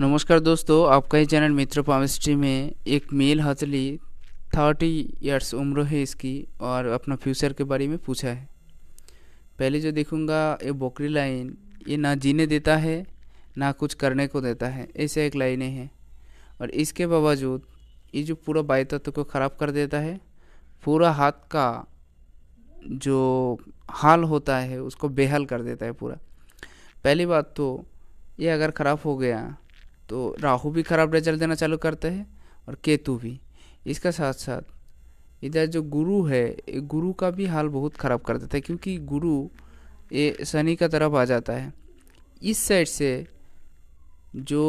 नमस्कार दोस्तों आपका ही चैनल मित्र पामिस्ट्री में एक मेल हथली थर्टी ईयर्स उम्र है इसकी और अपना फ्यूचर के बारे में पूछा है पहले जो देखूंगा ये बकरी लाइन ये ना जीने देता है ना कुछ करने को देता है ऐसे एक लाइनें हैं और इसके बावजूद ये जो पूरा बाई तत्व को ख़राब कर देता है पूरा हाथ का जो हाल होता है उसको बेहाल कर देता है पूरा पहली बात तो ये अगर ख़राब हो गया तो राहु भी खराब रिजल्ट देना चालू करते हैं और केतु भी इसका साथ साथ इधर जो गुरु है गुरु का भी हाल बहुत ख़राब कर देता है क्योंकि गुरु ये शनि का तरफ आ जाता है इस साइड से जो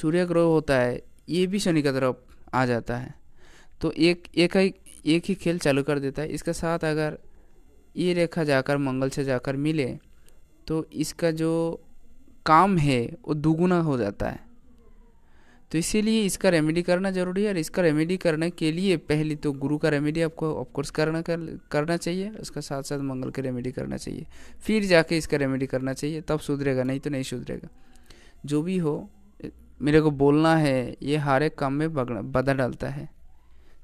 सूर्य ग्रह होता है ये भी शनि का तरफ आ जाता है तो एक एक ही एक ही खेल चालू कर देता है इसके साथ अगर ये रेखा जाकर मंगल से जाकर मिले तो इसका जो काम है वो दुगुना हो जाता है तो इसीलिए इसका रेमेडी करना ज़रूरी है और इसका रेमेडी करने के लिए पहले तो गुरु का रेमेडी आपको ऑफकोर्स करना कर, करना चाहिए उसका साथ साथ मंगल का रेमेडी करना चाहिए फिर जाके इसका रेमेडी करना चाहिए तब सुधरेगा नहीं तो नहीं सुधरेगा जो भी हो मेरे को बोलना है ये हर एक काम में बदल डालता है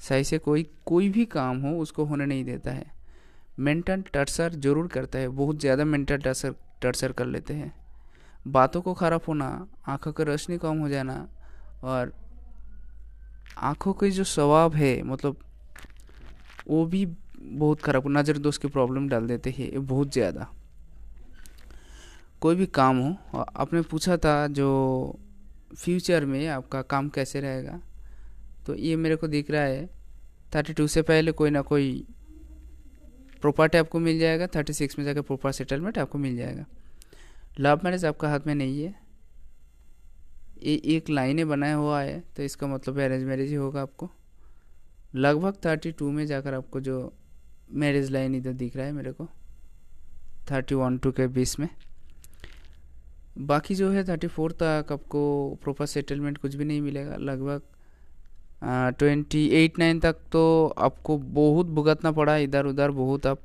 सही से कोई कोई भी काम हो उसको होने नहीं देता है मेंटल टर्सर जरूर करता है बहुत ज़्यादा मेंटल टर्सर टर्सर कर लेते हैं बातों को ख़राब होना आँखों की रोशनी कम हो जाना और आँखों के जो स्वभाव है मतलब वो भी बहुत ख़राब नज़र दोष की प्रॉब्लम डाल देते हैं बहुत ज़्यादा कोई भी काम हो आपने पूछा था जो फ्यूचर में आपका काम कैसे रहेगा तो ये मेरे को दिख रहा है थर्टी टू से पहले कोई ना कोई प्रॉपर्टी आपको मिल जाएगा थर्टी सिक्स में जाकर प्रॉपर सेटलमेंट आपको मिल जाएगा लव मैरिज आपका हाथ में नहीं है ये एक लाइने बनाया हुआ है तो इसका मतलब अरेंज मैरिज ही होगा आपको लगभग थर्टी टू में जाकर आपको जो मैरिज लाइन इधर दिख रहा है मेरे को थर्टी वन टू के बीस में बाकी जो है थर्टी फोर तक आपको प्रॉपर सेटलमेंट कुछ भी नहीं मिलेगा लगभग ट्वेंटी एट नाइन तक तो आपको बहुत भुगतना पड़ा इधर उधर बहुत आप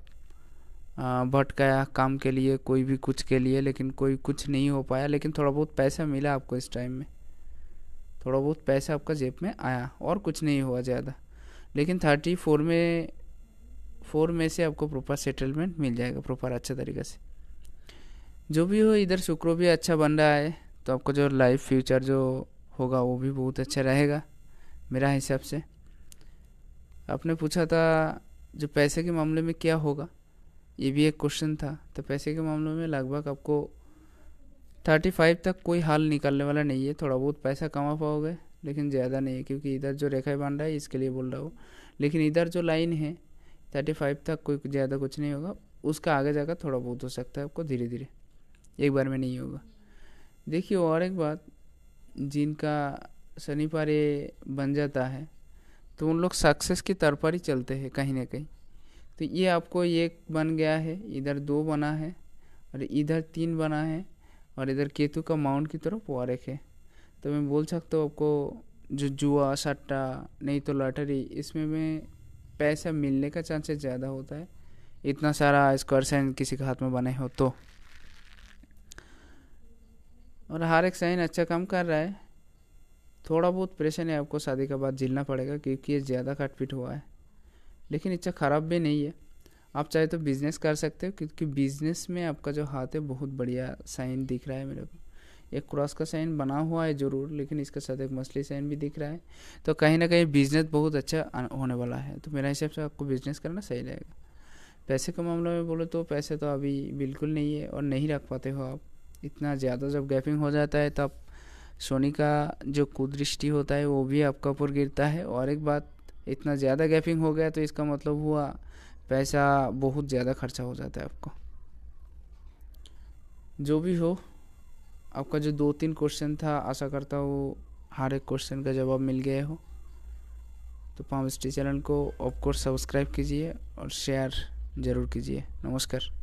भटकाया काम के लिए कोई भी कुछ के लिए लेकिन कोई कुछ नहीं हो पाया लेकिन थोड़ा बहुत पैसा मिला आपको इस टाइम में थोड़ा बहुत पैसा आपका जेब में आया और कुछ नहीं हुआ ज़्यादा लेकिन थर्टी फोर में फोर में से आपको प्रॉपर सेटलमेंट मिल जाएगा प्रॉपर अच्छे तरीके से जो भी हो इधर शुक्र भी अच्छा बन रहा है तो आपको जो लाइफ फ्यूचर जो होगा वो भी बहुत अच्छा रहेगा मेरा हिसाब से आपने पूछा था जो पैसे के मामले में क्या होगा ये भी एक क्वेश्चन था तो पैसे के मामले में लगभग आपको थर्टी फाइव तक कोई हाल निकलने वाला नहीं है थोड़ा बहुत पैसा कमा पाओगे लेकिन ज़्यादा नहीं है क्योंकि इधर जो रेखा बन रहा है इसके लिए बोल रहा हूँ लेकिन इधर जो लाइन है थर्टी फाइव तक कोई ज़्यादा कुछ नहीं होगा उसका आगे जाकर थोड़ा बहुत हो सकता है आपको धीरे धीरे एक बार में नहीं होगा देखिए और एक बात जिनका शनि ये बन जाता है तो उन लोग सक्सेस की तरफ ही चलते हैं कहीं ना कहीं तो ये आपको एक बन गया है इधर दो बना है और इधर तीन बना है और इधर केतु का माउंट की तरफ वारेक है तो मैं बोल सकता हूँ आपको जो जुआ सट्टा नहीं तो लॉटरी इसमें में पैसा मिलने का चांसेस ज़्यादा होता है इतना सारा स्क्वायर साइन किसी के हाथ में बने हो तो और हर एक साइन अच्छा काम कर रहा है थोड़ा बहुत है आपको शादी के बाद झेलना पड़ेगा क्योंकि ये ज़्यादा कटपिट हुआ है लेकिन इच्छा ख़राब भी नहीं है आप चाहे तो बिज़नेस कर सकते हो क्योंकि बिज़नेस में आपका जो हाथ है बहुत बढ़िया साइन दिख रहा है मेरे को एक क्रॉस का साइन बना हुआ है ज़रूर लेकिन इसके साथ एक मछली साइन भी दिख रहा है तो कहीं ना कहीं बिज़नेस बहुत अच्छा होने वाला है तो मेरा हिसाब से आपको बिज़नेस करना सही रहेगा पैसे के मामले में बोलो तो पैसे तो अभी बिल्कुल नहीं है और नहीं रख पाते हो आप इतना ज़्यादा जब गैपिंग हो जाता है तब सोनी का जो कुदृष्टि होता है वो भी आपका ऊपर गिरता है और एक बात इतना ज़्यादा गैपिंग हो गया तो इसका मतलब हुआ पैसा बहुत ज़्यादा खर्चा हो जाता है आपको जो भी हो आपका जो दो तीन क्वेश्चन था आशा करता हूँ हर एक क्वेश्चन का जवाब मिल गया हो तो पाम स्टी चैनल को ऑफकोर्स सब्सक्राइब कीजिए और शेयर ज़रूर कीजिए नमस्कार